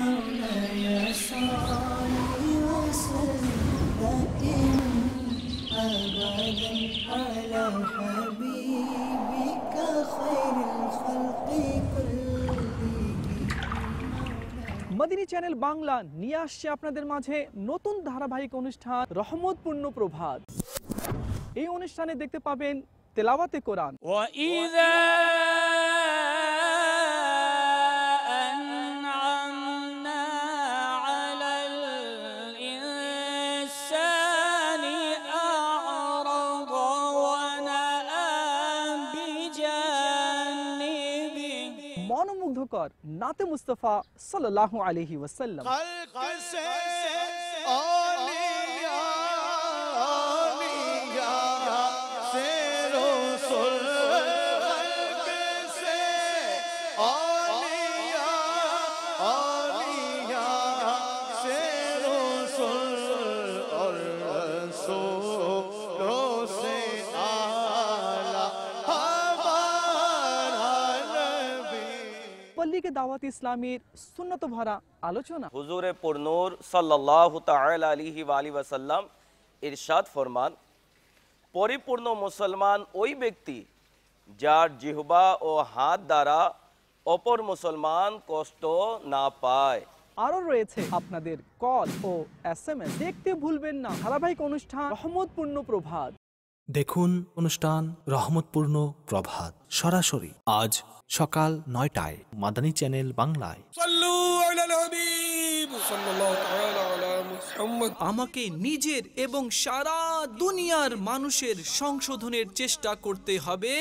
মদিনী মাদিনী channel Bangla নিয়ে আসছে আপনাদের মাঝে নতুন ধারাবাহিক অনুষ্ঠান রহমতপূর্ণ প্রভাত এই অনুষ্ঠানে দেখতে পাবেন তেলাওয়াতে কোরআন মনোমুগ্ধকর নাতে মুস্তফা সাল্লাহ আলহি ওসাল্লাম তবলিগে দাওয়াত ইসলামের সুন্নত ভরা আলোচনা হুজুরে ইরশাদ ফরমান পরিপূর্ণ মুসলমান ওই ব্যক্তি যার জিহবা ও হাত দ্বারা অপর মুসলমান কষ্ট না পায় আরও রয়েছে আপনাদের কল ও এস দেখতে ভুলবেন না ধারাবাহিক অনুষ্ঠান রহমতপূর্ণ প্রভাত দেখুন অনুষ্ঠান রহমতপূর্ণ প্রভাত সরাসরি আজ সকাল নয়টায় মাদানী চ্যানেল বাংলায় আমাকে নিজের এবং সারা দুনিয়ার মানুষের সংশোধনের চেষ্টা করতে হবে